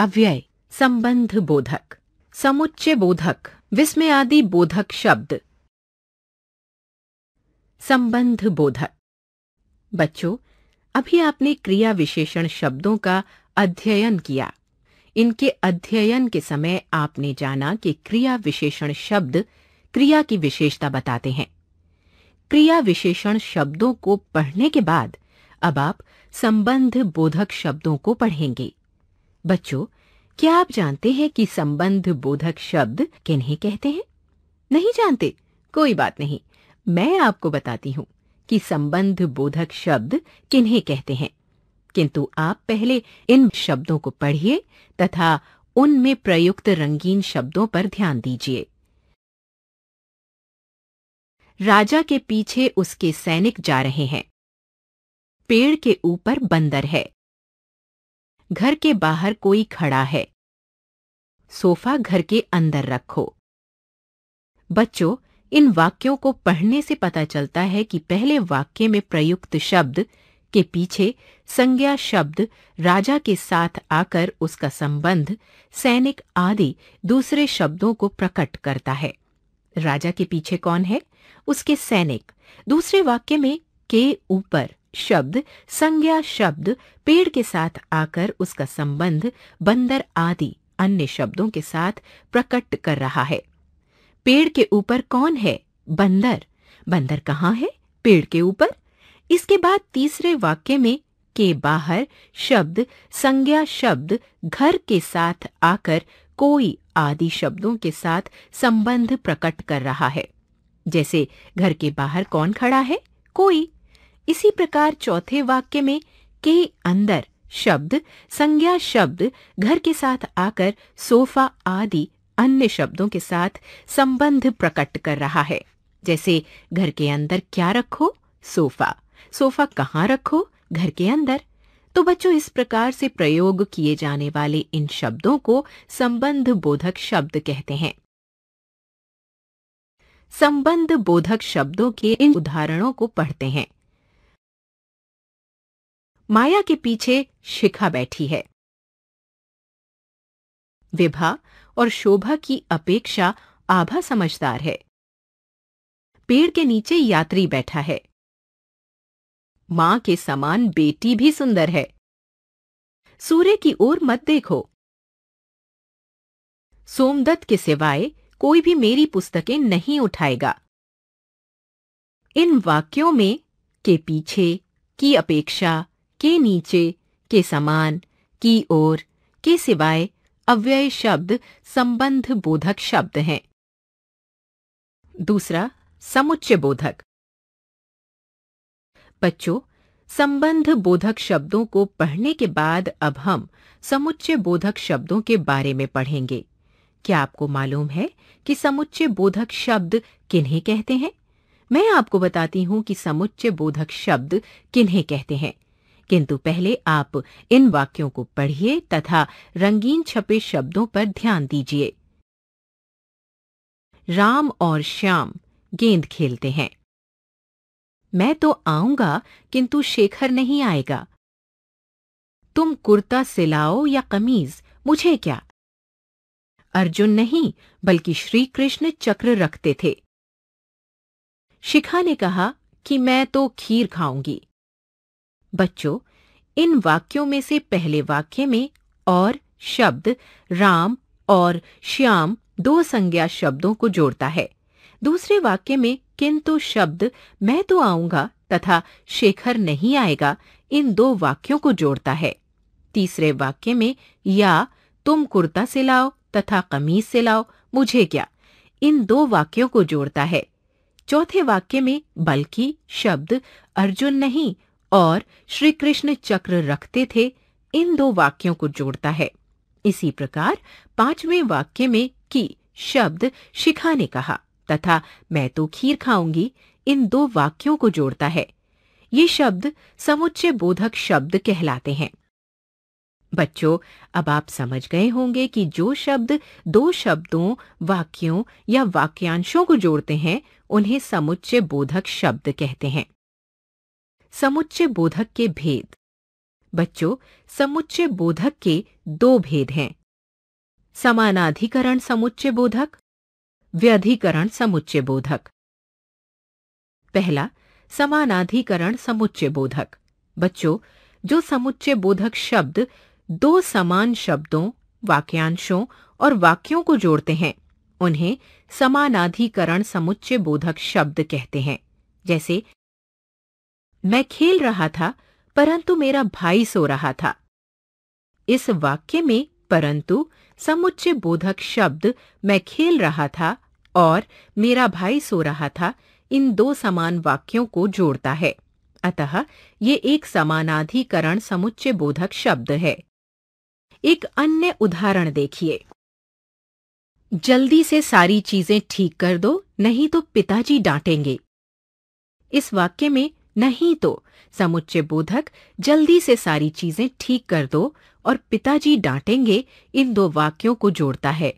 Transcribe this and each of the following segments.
अव्यय संबंध बोधक समुच्चय बोधक विस्मय आदि बोधक शब्द संबंध बोधक बच्चों अभी आपने क्रिया विशेषण शब्दों का अध्ययन किया इनके अध्ययन के समय आपने जाना कि क्रिया विशेषण शब्द क्रिया की विशेषता बताते हैं क्रिया विशेषण शब्दों को पढ़ने के बाद अब आप संबंध बोधक शब्दों को पढ़ेंगे बच्चों क्या आप जानते हैं कि संबंध बोधक शब्द किन्हें कहते हैं नहीं जानते कोई बात नहीं मैं आपको बताती हूँ कि संबंध बोधक शब्द किन्हें कहते हैं किंतु आप पहले इन शब्दों को पढ़िए तथा उनमें प्रयुक्त रंगीन शब्दों पर ध्यान दीजिए राजा के पीछे उसके सैनिक जा रहे हैं पेड़ के ऊपर बंदर है घर के बाहर कोई खड़ा है सोफा घर के अंदर रखो बच्चों इन वाक्यों को पढ़ने से पता चलता है कि पहले वाक्य में प्रयुक्त शब्द के पीछे संज्ञा शब्द राजा के साथ आकर उसका संबंध सैनिक आदि दूसरे शब्दों को प्रकट करता है राजा के पीछे कौन है उसके सैनिक दूसरे वाक्य में के ऊपर शब्द संज्ञा शब्द पेड़ के साथ आकर उसका संबंध बंदर आदि अन्य शब्दों के साथ प्रकट कर रहा है पेड़ के ऊपर कौन है बंदर बंदर कहाँ है पेड़ के ऊपर इसके बाद तीसरे वाक्य में के बाहर शब्द संज्ञा शब्द घर के साथ आकर कोई आदि शब्दों के साथ संबंध प्रकट कर रहा है जैसे घर के बाहर कौन खड़ा है कोई इसी प्रकार चौथे वाक्य में के अंदर शब्द संज्ञा शब्द घर के साथ आकर सोफा आदि अन्य शब्दों के साथ संबंध प्रकट कर रहा है जैसे घर के अंदर क्या रखो सोफा सोफा कहाँ रखो घर के अंदर तो बच्चों इस प्रकार से प्रयोग किए जाने वाले इन शब्दों को संबंध बोधक शब्द कहते हैं संबंध बोधक शब्दों के इन उदाहरणों को पढ़ते हैं माया के पीछे शिखा बैठी है विभा और शोभा की अपेक्षा आभा समझदार है पेड़ के नीचे यात्री बैठा है मां के समान बेटी भी सुंदर है सूर्य की ओर मत देखो सोमदत्त के सिवाय कोई भी मेरी पुस्तकें नहीं उठाएगा इन वाक्यों में के पीछे की अपेक्षा के नीचे के समान की ओर के सिवाय अव्यय शब्द संबंध बोधक शब्द हैं दूसरा समुच्चय बोधक बच्चों संबंध बोधक शब्दों को पढ़ने के बाद अब हम समुच्चय बोधक शब्दों के बारे में पढ़ेंगे क्या आपको मालूम है कि समुच्चय बोधक शब्द किन्हें कहते हैं मैं आपको बताती हूं कि समुच्चय बोधक शब्द किन्हें कहते हैं किंतु पहले आप इन वाक्यों को पढ़िए तथा रंगीन छपे शब्दों पर ध्यान दीजिए राम और श्याम गेंद खेलते हैं मैं तो आऊंगा किंतु शेखर नहीं आएगा तुम कुर्ता सिलाओ या कमीज मुझे क्या अर्जुन नहीं बल्कि श्री कृष्ण चक्र रखते थे शिखा ने कहा कि मैं तो खीर खाऊंगी बच्चों इन वाक्यों में से पहले वाक्य में और शब्द राम और श्याम दो संज्ञा शब्दों को जोड़ता है दूसरे वाक्य में किंतु तो शब्द मैं तो आऊंगा तथा शेखर नहीं आएगा इन दो वाक्यों को जोड़ता है तीसरे वाक्य में या तुम कुर्ता से लाओ तथा कमीज से लाओ मुझे क्या इन दो वाक्यों को जोड़ता है चौथे वाक्य में बल्कि शब्द अर्जुन नहीं और श्री कृष्ण चक्र रखते थे इन दो वाक्यों को जोड़ता है इसी प्रकार पांचवें वाक्य में की शब्द शिखा ने कहा तथा मैं तो खीर खाऊंगी इन दो वाक्यों को जोड़ता है ये शब्द समुच्चय बोधक शब्द कहलाते हैं बच्चों अब आप समझ गए होंगे कि जो शब्द दो शब्दों वाक्यों या वाक्यांशों को जोड़ते हैं उन्हें समुच्चय बोधक शब्द कहते हैं समुच्चय बोधक के भेद बच्चों समुच्चय बोधक के दो भेद हैं समानाधिकरण समुच्चय बोधक व्यधिकरण समुच्चय बोधक पहला समानाधिकरण समुच्चय बोधक बच्चों जो समुच्चय बोधक शब्द दो समान शब्दों वाक्यांशों और वाक्यों को जोड़ते हैं उन्हें समानाधिकरण समुच्चय बोधक शब्द कहते हैं जैसे मैं खेल रहा था परंतु मेरा भाई सो रहा था इस वाक्य में परंतु समुच्चय बोधक शब्द मैं खेल रहा था और मेरा भाई सो रहा था इन दो समान वाक्यों को जोड़ता है अतः ये एक समानाधिकरण समुच्चय बोधक शब्द है एक अन्य उदाहरण देखिए जल्दी से सारी चीजें ठीक कर दो नहीं तो पिताजी डांटेंगे इस वाक्य में नहीं तो समुच्चय बोधक जल्दी से सारी चीजें ठीक कर दो और पिताजी डांटेंगे इन दो वाक्यों को जोड़ता है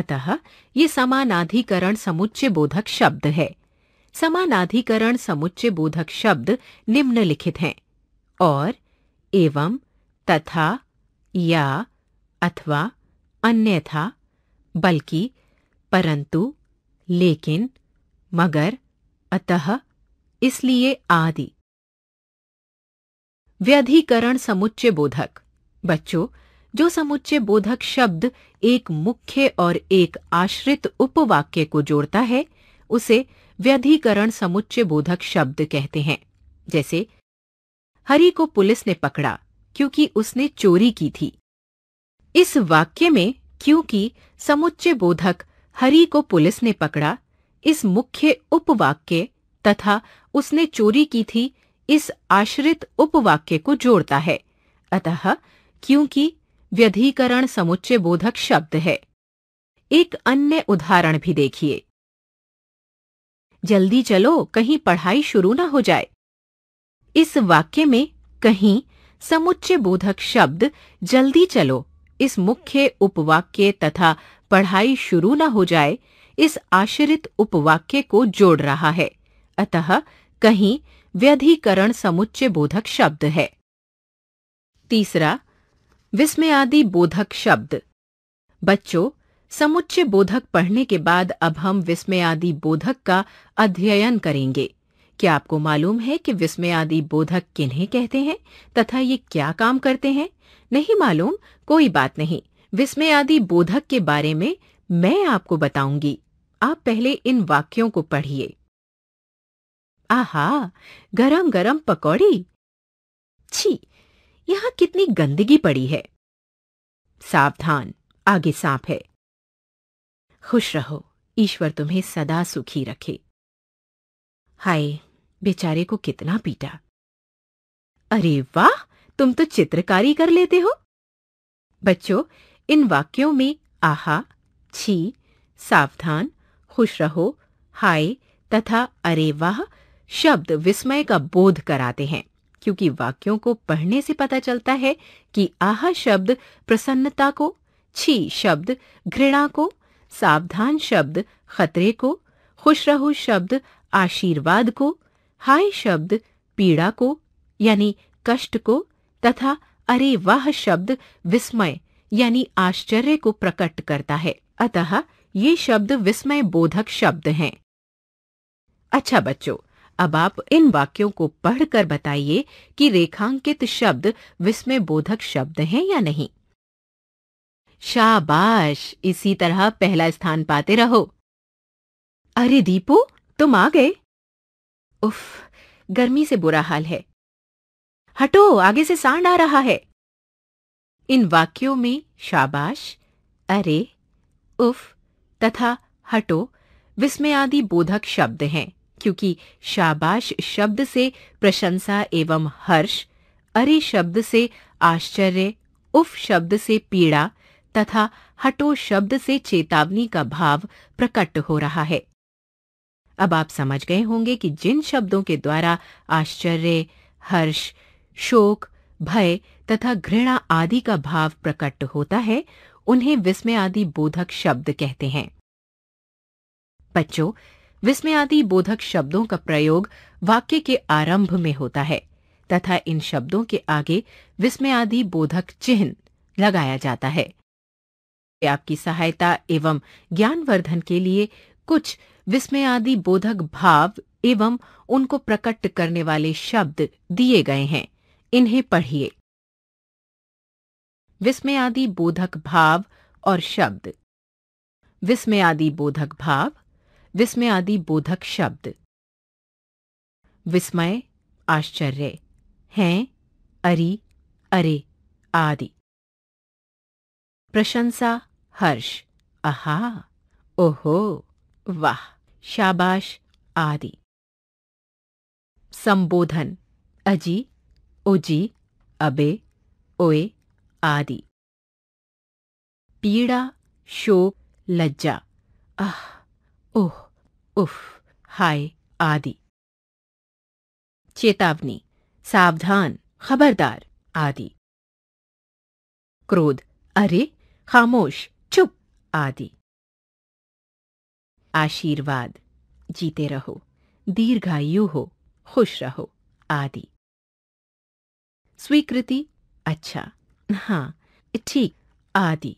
अतः ये समानाधिकरण समुच्चय बोधक शब्द है समानाधिकरण समुच्चय बोधक शब्द निम्नलिखित हैं और एवं तथा या अथवा अन्यथा बल्कि परंतु लेकिन मगर अतः इसलिए आदि व्यधिकरण समुच्चय बोधक बच्चों जो समुच्चय बोधक शब्द एक मुख्य और एक आश्रित उपवाक्य को जोड़ता है उसे व्यधिकरण समुच्चय बोधक शब्द कहते हैं जैसे हरि को पुलिस ने पकड़ा क्योंकि उसने चोरी की थी इस वाक्य में क्योंकि समुच्चय बोधक हरि को पुलिस ने पकड़ा इस मुख्य उपवाक्य तथा उसने चोरी की थी इस आश्रित उपवाक्य को जोड़ता है अतः क्योंकि व्यधिकरण समुच्चय बोधक शब्द है एक अन्य उदाहरण भी देखिए जल्दी चलो कहीं पढ़ाई शुरू ना हो जाए इस वाक्य में कहीं समुच्चय बोधक शब्द जल्दी चलो इस मुख्य उपवाक्य तथा पढ़ाई शुरू न हो जाए इस आश्रित उपवाक्य को जोड़ रहा है अतः कहीं व्यधिकरण समुच्चय बोधक शब्द है तीसरा विस्मयादि बोधक शब्द बच्चों समुच्चय बोधक पढ़ने के बाद अब हम विस्मयादि बोधक का अध्ययन करेंगे क्या आपको मालूम है कि विस्मयादि बोधक किन्हें कहते हैं तथा ये क्या काम करते हैं नहीं मालूम कोई बात नहीं विस्मयादि बोधक के बारे में मैं आपको बताऊंगी आप पहले इन वाक्यों को पढ़िए आहा गरम गरम पकौड़ी छी यहां कितनी गंदगी पड़ी है सावधान आगे सांप है खुश रहो ईश्वर तुम्हें सदा सुखी रखे हाय बेचारे को कितना पीटा अरे वाह तुम तो चित्रकारी कर लेते हो बच्चों इन वाक्यों में आहा छी सावधान खुश रहो हाय तथा अरे वाह शब्द विस्मय का बोध कराते हैं क्योंकि वाक्यों को पढ़ने से पता चलता है कि आह शब्द प्रसन्नता को छी शब्द घृणा को सावधान शब्द खतरे को खुश रहो शब्द आशीर्वाद को हाय शब्द पीड़ा को यानी कष्ट को तथा अरे वाह शब्द विस्मय यानी आश्चर्य को प्रकट करता है अतः ये शब्द विस्मय बोधक शब्द हैं अच्छा बच्चों अब आप इन वाक्यों को पढ़कर बताइए कि रेखांकित शब्द विस्मय बोधक शब्द हैं या नहीं शाबाश इसी तरह पहला स्थान पाते रहो अरे दीपू तुम आ गए उफ गर्मी से बुरा हाल है हटो आगे से सांड आ रहा है इन वाक्यों में शाबाश अरे उफ तथा हटो विस्मय आदि बोधक शब्द हैं क्योंकि शाबाश शब्द से प्रशंसा एवं हर्ष अरे शब्द से आश्चर्य उफ शब्द से पीड़ा तथा हटो शब्द से चेतावनी का भाव प्रकट हो रहा है अब आप समझ गए होंगे कि जिन शब्दों के द्वारा आश्चर्य हर्ष शोक भय तथा घृणा आदि का भाव प्रकट होता है उन्हें विस्मय आदि बोधक शब्द कहते हैं बच्चों विस्मयादि बोधक शब्दों का प्रयोग वाक्य के आरंभ में होता है तथा इन शब्दों के आगे विस्मयादि बोधक चिन्ह लगाया जाता है आपकी सहायता एवं ज्ञानवर्धन के लिए कुछ विस्मयादि बोधक भाव एवं उनको प्रकट करने वाले शब्द दिए गए हैं इन्हें पढ़िए विस्मयादि बोधक भाव और शब्द विस्मयादि बोधक भाव विस्मय आदि बोधक शब्द विस्मय आश्चर्य हैं अरि अरे आदि प्रशंसा हर्ष आहा ओहो वाह शाबाश आदि संबोधन अजी ओजी अबे ओए आदि पीड़ा शोक लज्जा अह ओह उफ हाय आदि चेतावनी सावधान खबरदार आदि क्रोध अरे खामोश चुप आदि आशीर्वाद जीते रहो दीर्घायु हो खुश रहो आदि स्वीकृति अच्छा हाँ ठीक आदि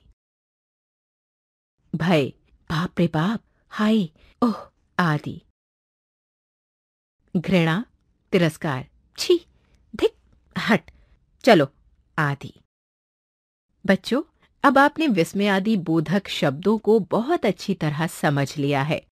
भय बाप रे बाप हाय ओह आदि घृणा तिरस्कार छी धिक हट चलो आदि बच्चों अब आपने विस्मय आदि बोधक शब्दों को बहुत अच्छी तरह समझ लिया है